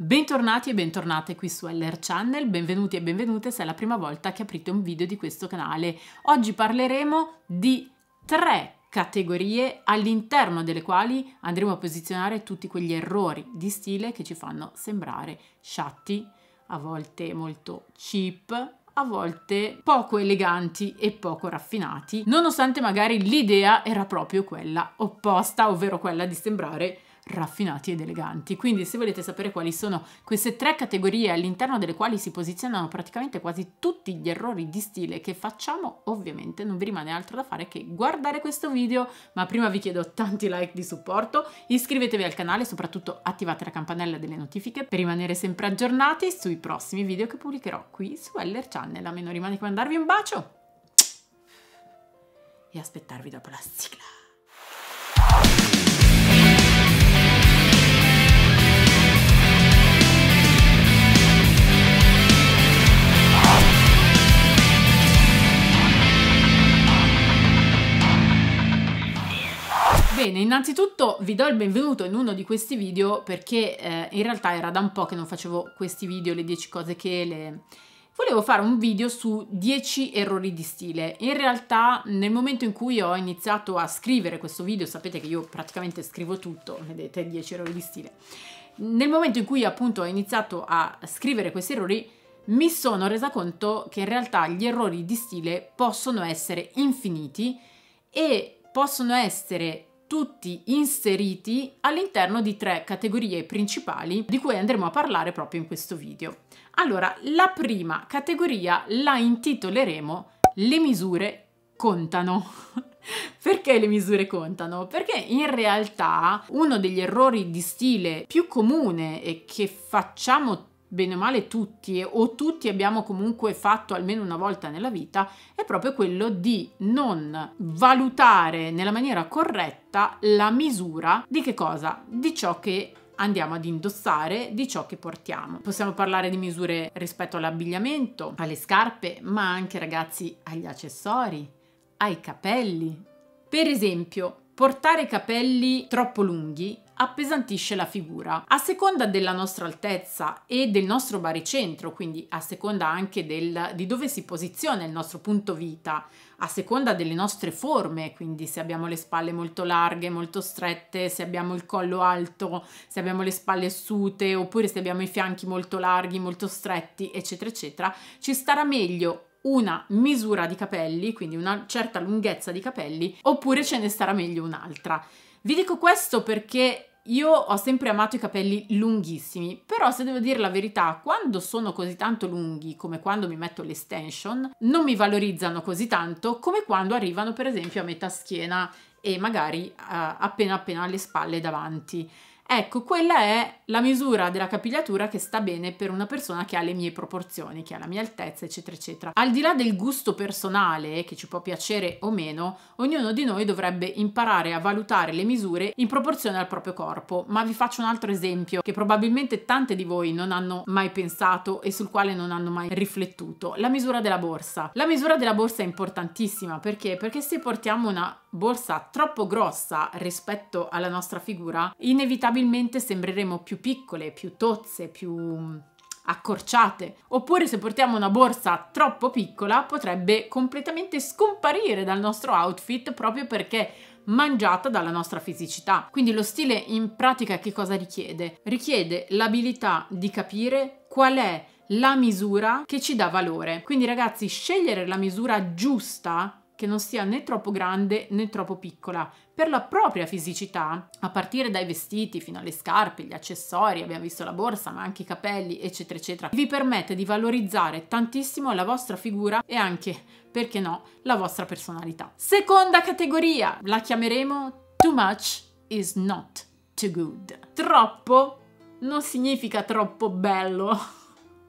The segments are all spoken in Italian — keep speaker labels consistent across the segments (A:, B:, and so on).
A: Bentornati e bentornate qui su LR Channel, benvenuti e benvenute se è la prima volta che aprite un video di questo canale. Oggi parleremo di tre categorie all'interno delle quali andremo a posizionare tutti quegli errori di stile che ci fanno sembrare sciatti, a volte molto cheap, a volte poco eleganti e poco raffinati, nonostante magari l'idea era proprio quella opposta, ovvero quella di sembrare raffinati ed eleganti. Quindi se volete sapere quali sono queste tre categorie all'interno delle quali si posizionano praticamente quasi tutti gli errori di stile che facciamo, ovviamente non vi rimane altro da fare che guardare questo video, ma prima vi chiedo tanti like di supporto, iscrivetevi al canale e soprattutto attivate la campanella delle notifiche per rimanere sempre aggiornati sui prossimi video che pubblicherò qui su LR Channel. A me non rimane che mandarvi un bacio e aspettarvi dopo la sigla. Bene, innanzitutto vi do il benvenuto in uno di questi video perché eh, in realtà era da un po' che non facevo questi video, le 10 cose che le... Volevo fare un video su 10 errori di stile. In realtà nel momento in cui ho iniziato a scrivere questo video, sapete che io praticamente scrivo tutto, vedete 10 errori di stile. Nel momento in cui appunto ho iniziato a scrivere questi errori, mi sono resa conto che in realtà gli errori di stile possono essere infiniti e possono essere tutti inseriti all'interno di tre categorie principali di cui andremo a parlare proprio in questo video. Allora, la prima categoria la intitoleremo Le misure contano. Perché le misure contano? Perché in realtà uno degli errori di stile più comune e che facciamo bene o male tutti o tutti abbiamo comunque fatto almeno una volta nella vita è proprio quello di non valutare nella maniera corretta la misura di che cosa? Di ciò che andiamo ad indossare di ciò che portiamo. Possiamo parlare di misure rispetto all'abbigliamento, alle scarpe, ma anche ragazzi agli accessori, ai capelli. Per esempio, portare capelli troppo lunghi appesantisce la figura. A seconda della nostra altezza e del nostro baricentro, quindi a seconda anche del, di dove si posiziona il nostro punto vita, a seconda delle nostre forme, quindi se abbiamo le spalle molto larghe, molto strette, se abbiamo il collo alto, se abbiamo le spalle assute, oppure se abbiamo i fianchi molto larghi, molto stretti, eccetera, eccetera, ci starà meglio una misura di capelli, quindi una certa lunghezza di capelli, oppure ce ne starà meglio un'altra. Vi dico questo perché io ho sempre amato i capelli lunghissimi, però se devo dire la verità, quando sono così tanto lunghi come quando mi metto l'extension, non mi valorizzano così tanto come quando arrivano per esempio a metà schiena e magari uh, appena appena alle spalle davanti. Ecco, quella è la misura della capigliatura che sta bene per una persona che ha le mie proporzioni, che ha la mia altezza, eccetera, eccetera. Al di là del gusto personale, che ci può piacere o meno, ognuno di noi dovrebbe imparare a valutare le misure in proporzione al proprio corpo. Ma vi faccio un altro esempio che probabilmente tante di voi non hanno mai pensato e sul quale non hanno mai riflettuto, la misura della borsa. La misura della borsa è importantissima perché? Perché se portiamo una borsa troppo grossa rispetto alla nostra figura, inevitabilmente inevitabilmente sembreremo più piccole, più tozze, più mm, accorciate. Oppure se portiamo una borsa troppo piccola potrebbe completamente scomparire dal nostro outfit proprio perché mangiata dalla nostra fisicità. Quindi lo stile in pratica che cosa richiede? Richiede l'abilità di capire qual è la misura che ci dà valore. Quindi ragazzi, scegliere la misura giusta che non sia né troppo grande né troppo piccola per la propria fisicità, a partire dai vestiti fino alle scarpe, gli accessori, abbiamo visto la borsa, ma anche i capelli, eccetera, eccetera, vi permette di valorizzare tantissimo la vostra figura e anche, perché no, la vostra personalità. Seconda categoria, la chiameremo Too much is not too good. Troppo non significa troppo bello.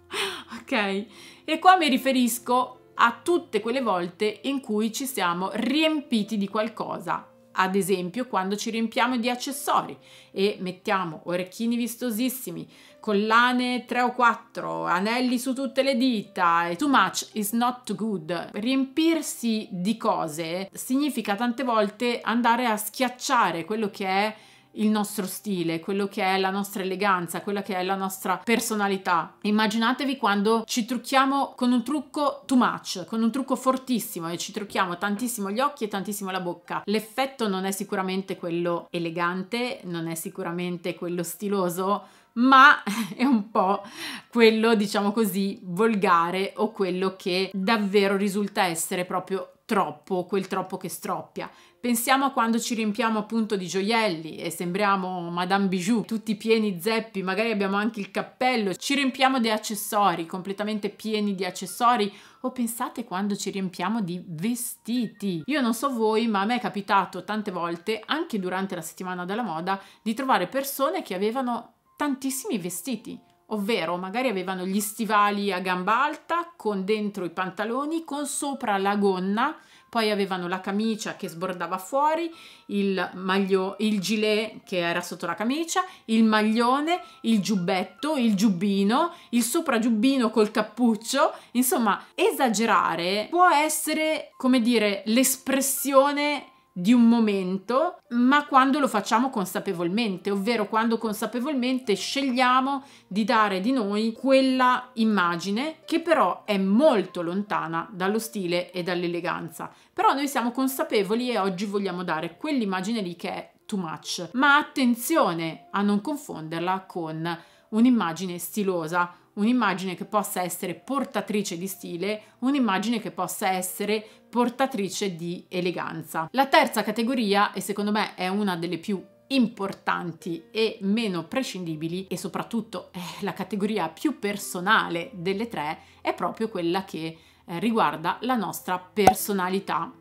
A: ok? E qua mi riferisco a tutte quelle volte in cui ci siamo riempiti di qualcosa ad esempio quando ci riempiamo di accessori e mettiamo orecchini vistosissimi, collane 3 o 4, anelli su tutte le dita too much is not good. Riempirsi di cose significa tante volte andare a schiacciare quello che è il nostro stile, quello che è la nostra eleganza, quella che è la nostra personalità. Immaginatevi quando ci trucchiamo con un trucco too much, con un trucco fortissimo e ci trucchiamo tantissimo gli occhi e tantissimo la bocca. L'effetto non è sicuramente quello elegante, non è sicuramente quello stiloso, ma è un po' quello, diciamo così, volgare o quello che davvero risulta essere proprio troppo, quel troppo che stroppia. Pensiamo a quando ci riempiamo appunto di gioielli e sembriamo Madame Bijou, tutti pieni zeppi, magari abbiamo anche il cappello, ci riempiamo di accessori, completamente pieni di accessori o pensate quando ci riempiamo di vestiti. Io non so voi, ma a me è capitato tante volte, anche durante la settimana della moda, di trovare persone che avevano tantissimi vestiti, ovvero magari avevano gli stivali a gamba alta con dentro i pantaloni, con sopra la gonna, poi avevano la camicia che sbordava fuori, il, maglio, il gilet che era sotto la camicia, il maglione, il giubbetto, il giubbino, il sopragiubbino col cappuccio, insomma esagerare può essere come dire l'espressione di un momento, ma quando lo facciamo consapevolmente, ovvero quando consapevolmente scegliamo di dare di noi quella immagine che però è molto lontana dallo stile e dall'eleganza. Però noi siamo consapevoli e oggi vogliamo dare quell'immagine lì che è too much, ma attenzione a non confonderla con un'immagine stilosa un'immagine che possa essere portatrice di stile, un'immagine che possa essere portatrice di eleganza. La terza categoria, e secondo me è una delle più importanti e meno prescindibili e soprattutto è la categoria più personale delle tre è proprio quella che eh, riguarda la nostra personalità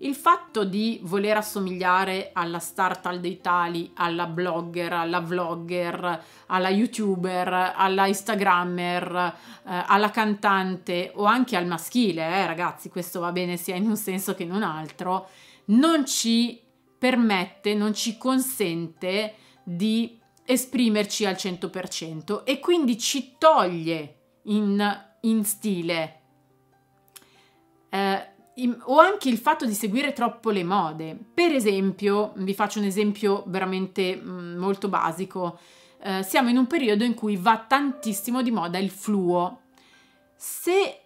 A: il fatto di voler assomigliare alla startup dei tali, alla blogger, alla vlogger, alla youtuber, alla instagrammer, eh, alla cantante o anche al maschile, eh, ragazzi, questo va bene sia in un senso che in un altro, non ci permette, non ci consente di esprimerci al 100% e quindi ci toglie in, in stile. Eh, o anche il fatto di seguire troppo le mode. Per esempio, vi faccio un esempio veramente mm, molto basico, eh, siamo in un periodo in cui va tantissimo di moda il fluo. Se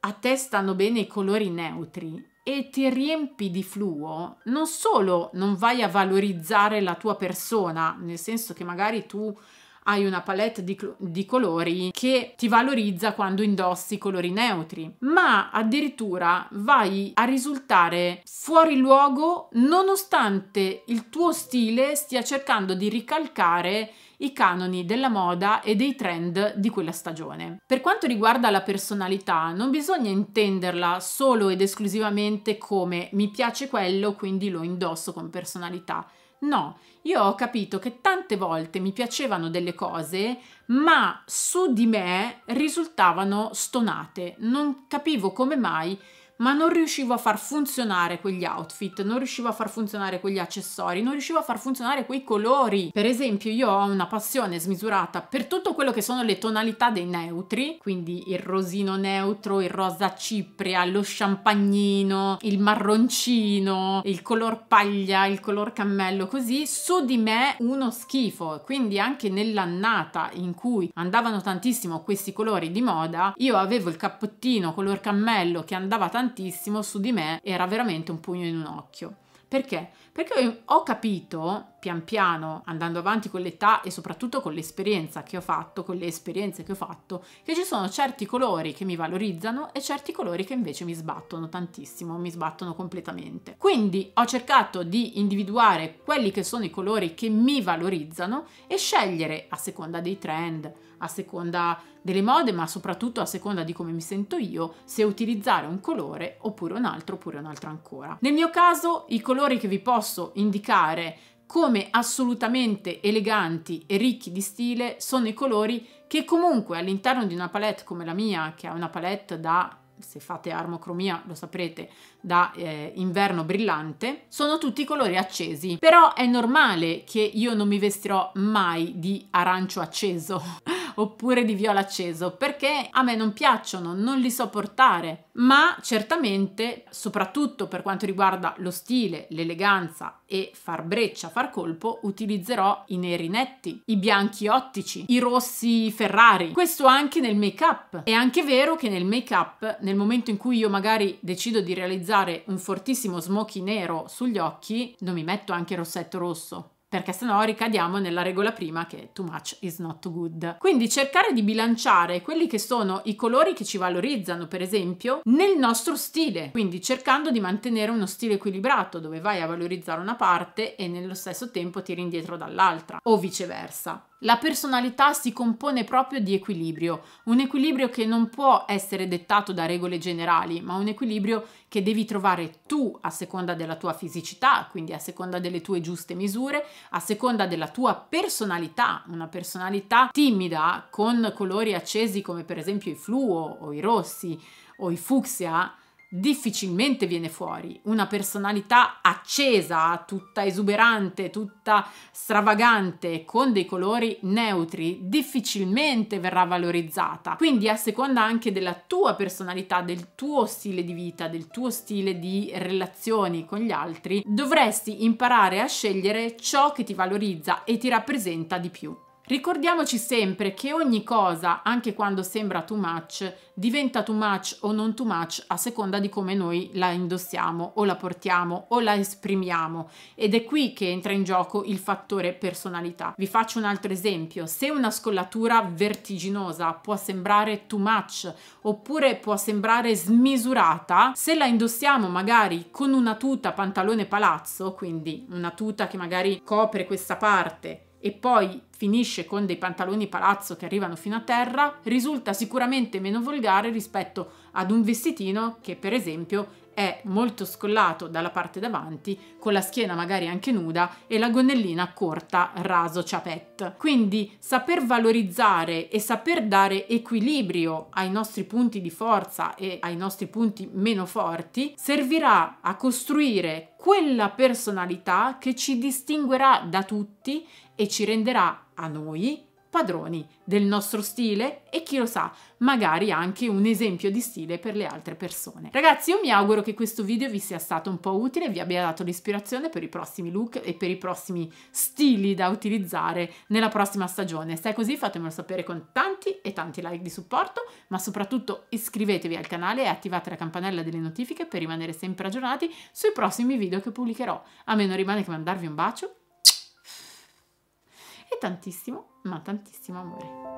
A: a te stanno bene i colori neutri e ti riempi di fluo, non solo non vai a valorizzare la tua persona, nel senso che magari tu hai una palette di, di colori che ti valorizza quando indossi colori neutri, ma addirittura vai a risultare fuori luogo nonostante il tuo stile stia cercando di ricalcare i canoni della moda e dei trend di quella stagione. Per quanto riguarda la personalità, non bisogna intenderla solo ed esclusivamente come mi piace quello, quindi lo indosso con personalità No, io ho capito che tante volte mi piacevano delle cose, ma su di me risultavano stonate. Non capivo come mai ma non riuscivo a far funzionare quegli outfit, non riuscivo a far funzionare quegli accessori, non riuscivo a far funzionare quei colori. Per esempio, io ho una passione smisurata per tutto quello che sono le tonalità dei neutri, quindi il rosino neutro, il rosa cipria, lo champagnino, il marroncino, il color paglia, il color cammello, così su di me uno schifo. Quindi anche nell'annata in cui andavano tantissimo questi colori di moda, io avevo il cappottino color cammello che andava tantissimo tantissimo su di me era veramente un pugno in un occhio. Perché? Perché ho capito, pian piano, andando avanti con l'età e soprattutto con l'esperienza che ho fatto, con le esperienze che ho fatto, che ci sono certi colori che mi valorizzano e certi colori che invece mi sbattono tantissimo, mi sbattono completamente. Quindi ho cercato di individuare quelli che sono i colori che mi valorizzano e scegliere a seconda dei trend, a seconda delle mode, ma soprattutto a seconda di come mi sento io, se utilizzare un colore oppure un altro, oppure un altro ancora. Nel mio caso, i colori che vi posso posso indicare come assolutamente eleganti e ricchi di stile sono i colori che comunque all'interno di una palette come la mia, che è una palette da se fate armocromia lo saprete, da eh, inverno brillante, sono tutti colori accesi. Però è normale che io non mi vestirò mai di arancio acceso. oppure di viola acceso perché a me non piacciono, non li so portare, ma certamente, soprattutto per quanto riguarda lo stile, l'eleganza e far breccia, far colpo, utilizzerò i neri netti, i bianchi ottici, i rossi Ferrari. Questo anche nel make-up. È anche vero che nel make-up, nel momento in cui io magari decido di realizzare un fortissimo smoky nero sugli occhi, non mi metto anche il rossetto rosso perché sennò ricadiamo nella regola prima che too much is not good. Quindi cercare di bilanciare quelli che sono i colori che ci valorizzano, per esempio, nel nostro stile, quindi cercando di mantenere uno stile equilibrato dove vai a valorizzare una parte e nello stesso tempo tiri indietro dall'altra o viceversa. La personalità si compone proprio di equilibrio, un equilibrio che non può essere dettato da regole generali, ma un equilibrio che devi trovare tu a seconda della tua fisicità, quindi a seconda delle tue giuste misure, a seconda della tua personalità, una personalità timida con colori accesi come per esempio i fluo o i rossi o i fucsia, difficilmente viene fuori. Una personalità accesa, tutta esuberante, tutta stravagante, con dei colori neutri, difficilmente verrà valorizzata. Quindi a seconda anche della tua personalità, del tuo stile di vita, del tuo stile di relazioni con gli altri, dovresti imparare a scegliere ciò che ti valorizza e ti rappresenta di più. Ricordiamoci sempre che ogni cosa, anche quando sembra too much, diventa too much o non too much a seconda di come noi la indossiamo o la portiamo o la esprimiamo ed è qui che entra in gioco il fattore personalità. Vi faccio un altro esempio, se una scollatura vertiginosa può sembrare too much oppure può sembrare smisurata, se la indossiamo magari con una tuta pantalone palazzo, quindi una tuta che magari copre questa parte e poi finisce con dei pantaloni palazzo che arrivano fino a terra, risulta sicuramente meno volgare rispetto ad un vestitino che per esempio è molto scollato dalla parte davanti, con la schiena magari anche nuda e la gonnellina corta raso ciapette. Quindi saper valorizzare e saper dare equilibrio ai nostri punti di forza e ai nostri punti meno forti servirà a costruire quella personalità che ci distinguerà da tutti e ci renderà a noi padroni del nostro stile e chi lo sa, magari anche un esempio di stile per le altre persone. Ragazzi, io mi auguro che questo video vi sia stato un po' utile, vi abbia dato l'ispirazione per i prossimi look e per i prossimi stili da utilizzare nella prossima stagione. Se è così fatemelo sapere con tanti e tanti like di supporto, ma soprattutto iscrivetevi al canale e attivate la campanella delle notifiche per rimanere sempre aggiornati sui prossimi video che pubblicherò. A me non rimane che mandarvi un bacio tantissimo, ma tantissimo amore.